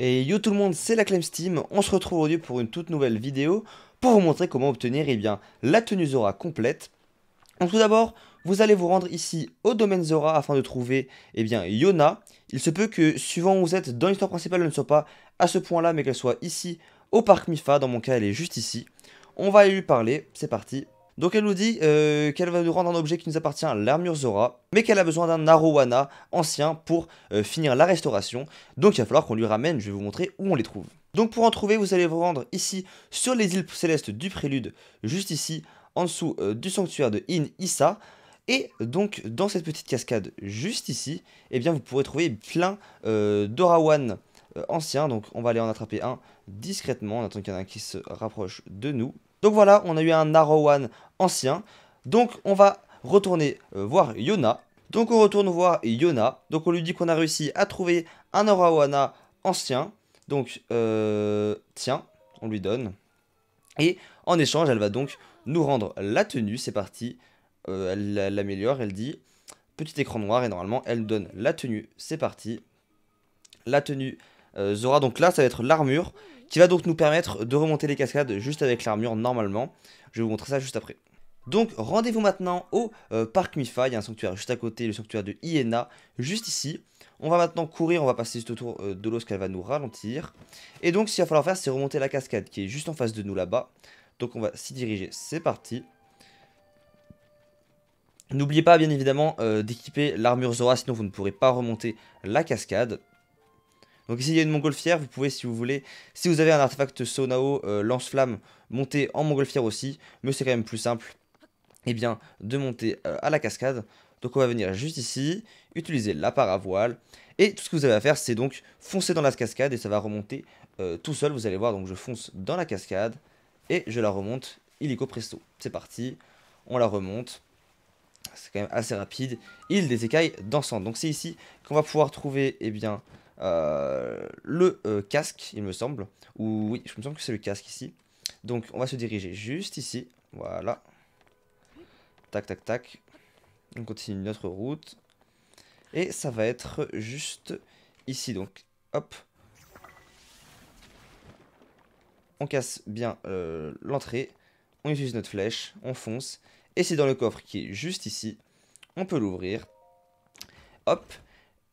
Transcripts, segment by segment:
Et yo tout le monde, c'est la Clem Steam, on se retrouve aujourd'hui pour une toute nouvelle vidéo pour vous montrer comment obtenir eh bien, la tenue Zora complète. Donc tout d'abord, vous allez vous rendre ici au domaine Zora afin de trouver eh bien, Yona. Il se peut que suivant où vous êtes dans l'histoire principale, elle ne soit pas à ce point là, mais qu'elle soit ici au parc Mifa, dans mon cas elle est juste ici. On va aller lui parler, c'est parti, donc elle nous dit euh, qu'elle va nous rendre un objet qui nous appartient, l'armure Zora, mais qu'elle a besoin d'un Arowana ancien pour euh, finir la restauration. Donc il va falloir qu'on lui ramène, je vais vous montrer où on les trouve. Donc pour en trouver, vous allez vous rendre ici sur les îles célestes du prélude, juste ici, en dessous euh, du sanctuaire de In Issa. Et donc dans cette petite cascade juste ici, eh bien vous pourrez trouver plein d'Orawan anciens. Donc on va aller en attraper un discrètement, en attendant qu'il y en a un qui se rapproche de nous. Donc voilà, on a eu un Arawan ancien. Donc on va retourner euh, voir Yona. Donc on retourne voir Yona. Donc on lui dit qu'on a réussi à trouver un Arawana ancien. Donc euh, tiens, on lui donne. Et en échange, elle va donc nous rendre la tenue. C'est parti. Euh, elle l'améliore, elle dit petit écran noir et normalement elle donne la tenue. C'est parti. La tenue euh, Zora. Donc là, ça va être l'armure qui va donc nous permettre de remonter les cascades juste avec l'armure normalement. Je vais vous montrer ça juste après. Donc rendez-vous maintenant au euh, parc Mifa, il y a un sanctuaire juste à côté, le sanctuaire de Iena, juste ici. On va maintenant courir, on va passer juste autour euh, de l'eau, ce qu'elle va nous ralentir. Et donc ce qu'il va falloir faire, c'est remonter la cascade qui est juste en face de nous là-bas. Donc on va s'y diriger, c'est parti. N'oubliez pas bien évidemment euh, d'équiper l'armure Zora, sinon vous ne pourrez pas remonter la cascade. Donc ici il y a une montgolfière, vous pouvez si vous voulez, si vous avez un artefact Sonao euh, lance-flamme, monter en montgolfière aussi, mais c'est quand même plus simple et eh bien, de monter euh, à la cascade. Donc on va venir juste ici, utiliser la paravoile, et tout ce que vous avez à faire c'est donc foncer dans la cascade et ça va remonter euh, tout seul, vous allez voir, donc je fonce dans la cascade, et je la remonte illico presto. C'est parti, on la remonte, c'est quand même assez rapide. Il des écailles dansant. Donc c'est ici qu'on va pouvoir trouver et eh bien, euh, le euh, casque, il me semble. Ou oui, je me semble que c'est le casque ici. Donc on va se diriger juste ici. Voilà. Tac, tac, tac. On continue notre route. Et ça va être juste ici. Donc hop. On casse bien euh, l'entrée. On utilise notre flèche. On fonce. Et c'est dans le coffre qui est juste ici. On peut l'ouvrir. Hop.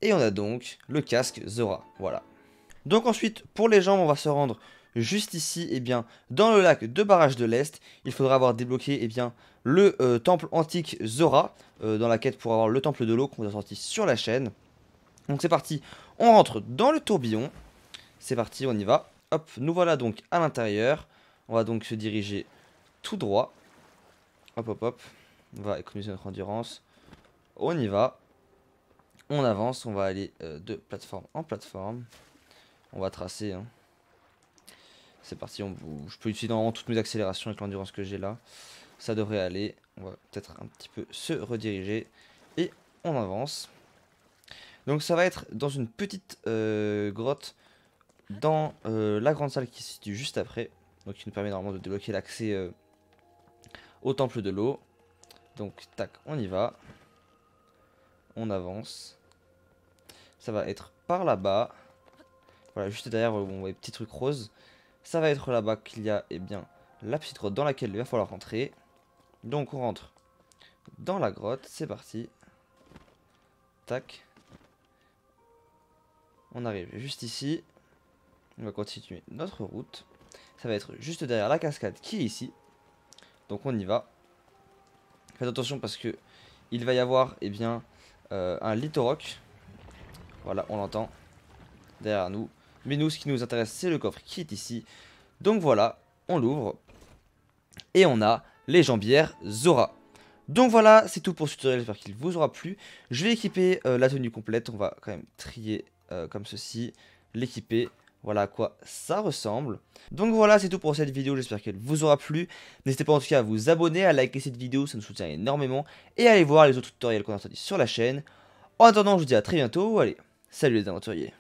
Et on a donc le casque Zora, voilà. Donc ensuite, pour les jambes, on va se rendre juste ici, et eh bien, dans le lac de Barrage de l'Est. Il faudra avoir débloqué, et eh bien, le euh, temple antique Zora, euh, dans la quête pour avoir le temple de l'eau qu'on a sorti sur la chaîne. Donc c'est parti, on rentre dans le tourbillon. C'est parti, on y va. Hop, nous voilà donc à l'intérieur. On va donc se diriger tout droit. Hop, hop, hop. On va économiser notre endurance. On y va. On avance, on va aller euh, de plateforme en plateforme. On va tracer. Hein. C'est parti, on, je peux utiliser dans toutes mes accélérations avec l'endurance que j'ai là. Ça devrait aller. On va peut-être un petit peu se rediriger. Et on avance. Donc ça va être dans une petite euh, grotte dans euh, la grande salle qui se situe juste après. Donc qui nous permet normalement de débloquer l'accès au temple de l'eau. Donc tac, on y va on avance. Ça va être par là-bas. Voilà, juste derrière, voit petits trucs trucs roses. Ça va être là-bas qu'il y a, eh bien, la petite grotte dans laquelle il va falloir rentrer. Donc on rentre dans la grotte, c'est parti. Tac. On arrive juste ici. On va continuer notre route. Ça va être juste derrière la cascade qui est ici. Donc on y va. Faites attention parce que il va y avoir, eh bien, euh, un un Rock Voilà, on l'entend derrière nous. Mais nous, ce qui nous intéresse, c'est le coffre qui est ici. Donc voilà, on l'ouvre. Et on a les jambières Zora. Donc voilà, c'est tout pour ce tutoriel, j'espère qu'il vous aura plu. Je vais équiper euh, la tenue complète, on va quand même trier euh, comme ceci, l'équiper voilà à quoi ça ressemble. Donc voilà, c'est tout pour cette vidéo, j'espère qu'elle vous aura plu. N'hésitez pas en tout cas à vous abonner, à liker cette vidéo, ça nous soutient énormément, et à aller voir les autres tutoriels qu'on a sortis sur la chaîne. En attendant, je vous dis à très bientôt, allez, salut les aventuriers